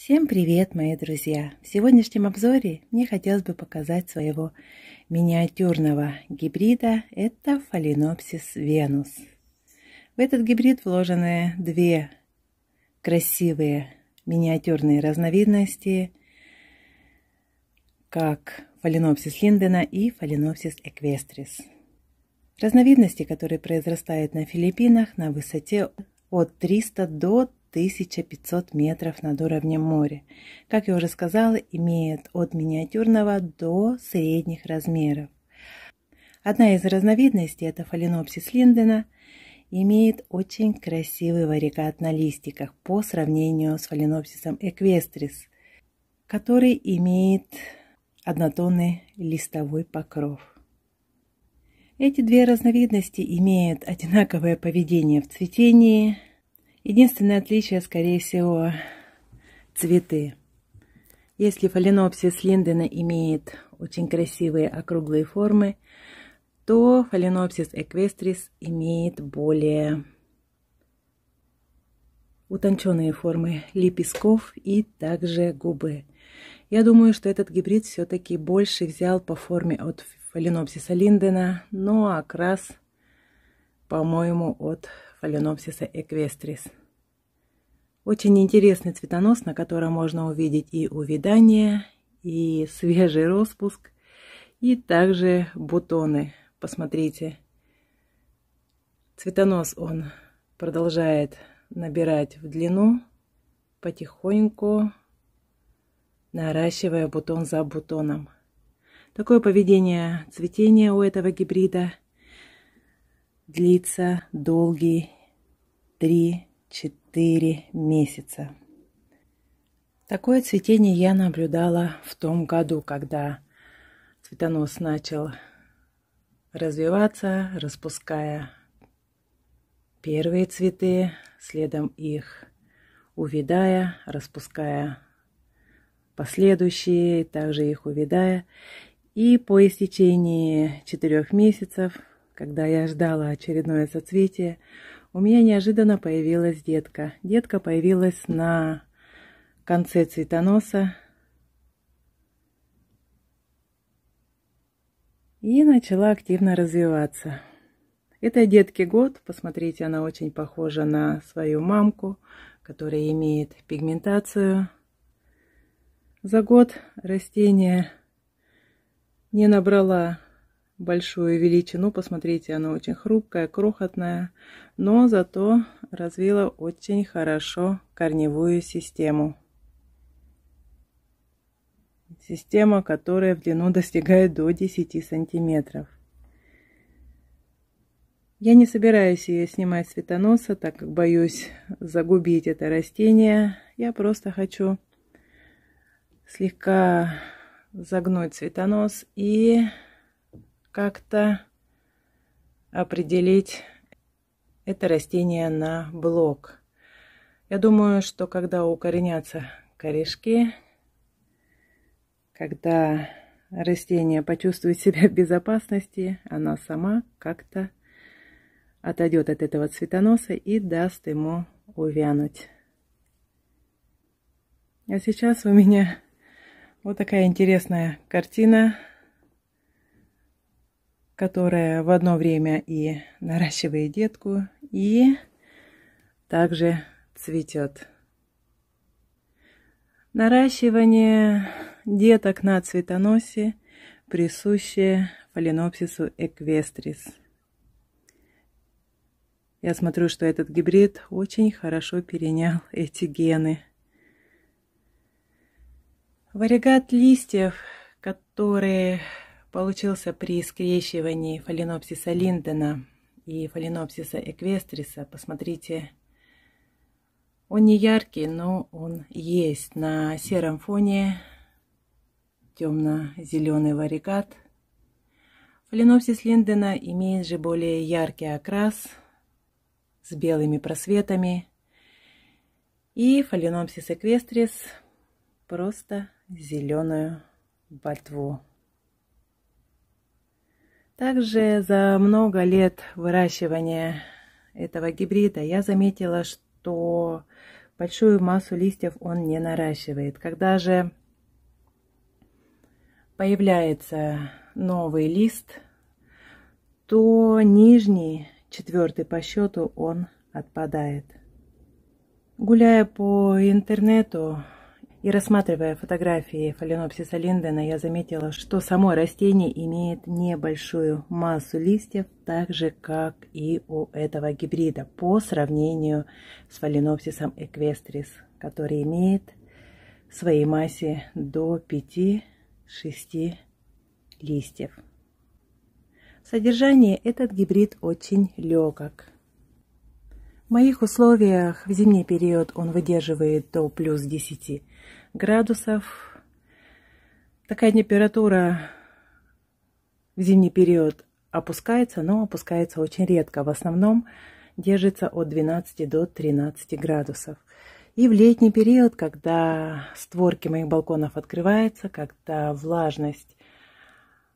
Всем привет, мои друзья! В сегодняшнем обзоре мне хотелось бы показать своего миниатюрного гибрида. Это фаленопсис венус. В этот гибрид вложены две красивые миниатюрные разновидности, как фаленопсис линдена и фаленопсис эквестрис. Разновидности, которые произрастают на Филиппинах на высоте от 300 до 1500 метров над уровнем моря. Как я уже сказала, имеет от миниатюрного до средних размеров. Одна из разновидностей, это фаленопсис линдена, имеет очень красивый варикат на листиках по сравнению с фаленопсисом эквестрис, который имеет однотонный листовой покров. Эти две разновидности имеют одинаковое поведение в цветении, Единственное отличие, скорее всего, цветы. Если фаленопсис линдена имеет очень красивые округлые формы, то фаленопсис эквестрис имеет более утонченные формы лепестков и также губы. Я думаю, что этот гибрид все-таки больше взял по форме от фаленопсиса линдена, но ну а окрас, по-моему, от фаленопсиса эквестрис. Очень интересный цветонос, на котором можно увидеть и увядание, и свежий распуск, и также бутоны. Посмотрите, цветонос он продолжает набирать в длину, потихоньку наращивая бутон за бутоном. Такое поведение цветения у этого гибрида – длится долгие 3-4 месяца. Такое цветение я наблюдала в том году, когда цветонос начал развиваться, распуская первые цветы, следом их увидая, распуская последующие, также их увидая. И по истечении четырех месяцев когда я ждала очередное соцветие, у меня неожиданно появилась детка. Детка появилась на конце цветоноса. И начала активно развиваться. Это детки год. Посмотрите, она очень похожа на свою мамку, которая имеет пигментацию. За год растение не набрала большую величину. Посмотрите, она очень хрупкая, крохотная, но зато развила очень хорошо корневую систему. Система, которая в длину достигает до 10 сантиметров. Я не собираюсь ее снимать с цветоноса, так как боюсь загубить это растение. Я просто хочу слегка загнуть цветонос и как-то определить это растение на блок. Я думаю, что когда укоренятся корешки, когда растение почувствует себя в безопасности, она сама как-то отойдет от этого цветоноса и даст ему увянуть. А сейчас у меня вот такая интересная картина которая в одно время и наращивает детку, и также цветет. Наращивание деток на цветоносе присуще фаленопсису эквестрис. Я смотрю, что этот гибрид очень хорошо перенял эти гены. Варигат листьев, которые получился при скрещивании фаленопсиса линдена и фаленопсиса эквестриса. Посмотрите, он не яркий, но он есть. На сером фоне темно-зеленый варикат. Фаленопсис линдена имеет же более яркий окрас с белыми просветами. И фаленопсис эквестрис просто зеленую ботву. Также за много лет выращивания этого гибрида я заметила, что большую массу листьев он не наращивает. Когда же появляется новый лист, то нижний, четвертый по счету, он отпадает. Гуляя по интернету, и рассматривая фотографии фаленопсиса линдена, я заметила, что само растение имеет небольшую массу листьев, так же, как и у этого гибрида, по сравнению с фаленопсисом эквестрис, который имеет в своей массе до 5-6 листьев. В содержании этот гибрид очень легок. В моих условиях в зимний период он выдерживает до плюс 10 градусов. Такая температура в зимний период опускается, но опускается очень редко. В основном держится от 12 до 13 градусов. И в летний период, когда створки моих балконов открываются, когда влажность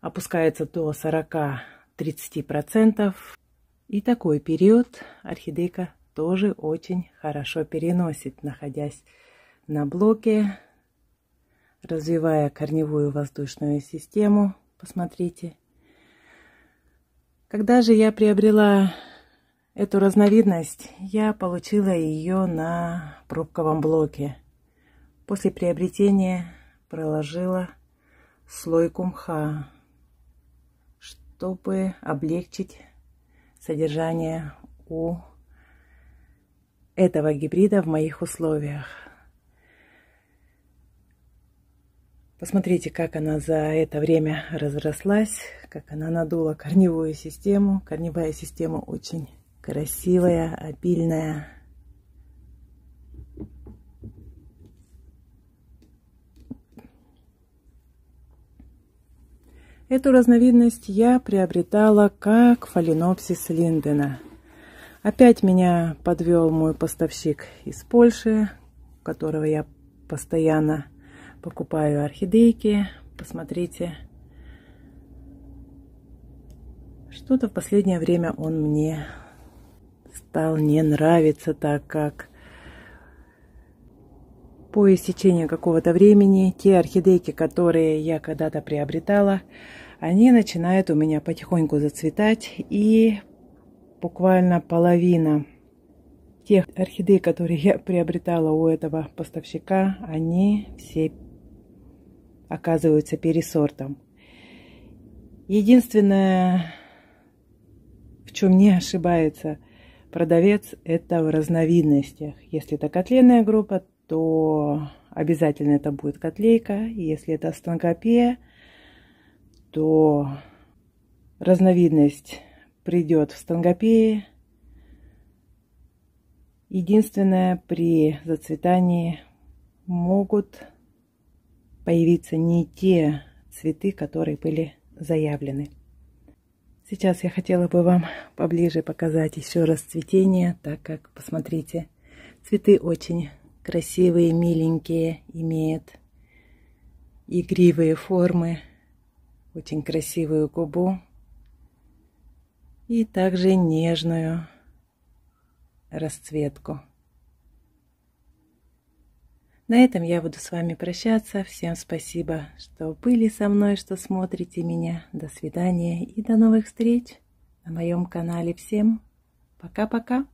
опускается до 40-30%, и такой период орхидейка тоже очень хорошо переносит, находясь на блоке, развивая корневую воздушную систему. Посмотрите. Когда же я приобрела эту разновидность, я получила ее на пробковом блоке. После приобретения проложила слой кумха, чтобы облегчить содержание у этого гибрида в моих условиях. Посмотрите, как она за это время разрослась, как она надула корневую систему. Корневая система очень красивая, обильная. Эту разновидность я приобретала как фаленопсис Линдена – Опять меня подвел мой поставщик из Польши, у которого я постоянно покупаю орхидейки. Посмотрите, что-то в последнее время он мне стал не нравиться, так как по истечении какого-то времени те орхидейки, которые я когда-то приобретала, они начинают у меня потихоньку зацветать и буквально половина тех орхидей, которые я приобретала у этого поставщика, они все оказываются пересортом. Единственное, в чем не ошибается продавец, это в разновидностях. Если это котленная группа, то обязательно это будет котлейка. Если это станкопия, то разновидность придет в Стангопее. Единственное, при зацветании могут появиться не те цветы, которые были заявлены. Сейчас я хотела бы вам поближе показать еще раз цветение, так как, посмотрите, цветы очень красивые, миленькие, имеют игривые формы, очень красивую губу, и также нежную расцветку. На этом я буду с вами прощаться. Всем спасибо, что были со мной, что смотрите меня. До свидания и до новых встреч на моем канале. Всем пока-пока.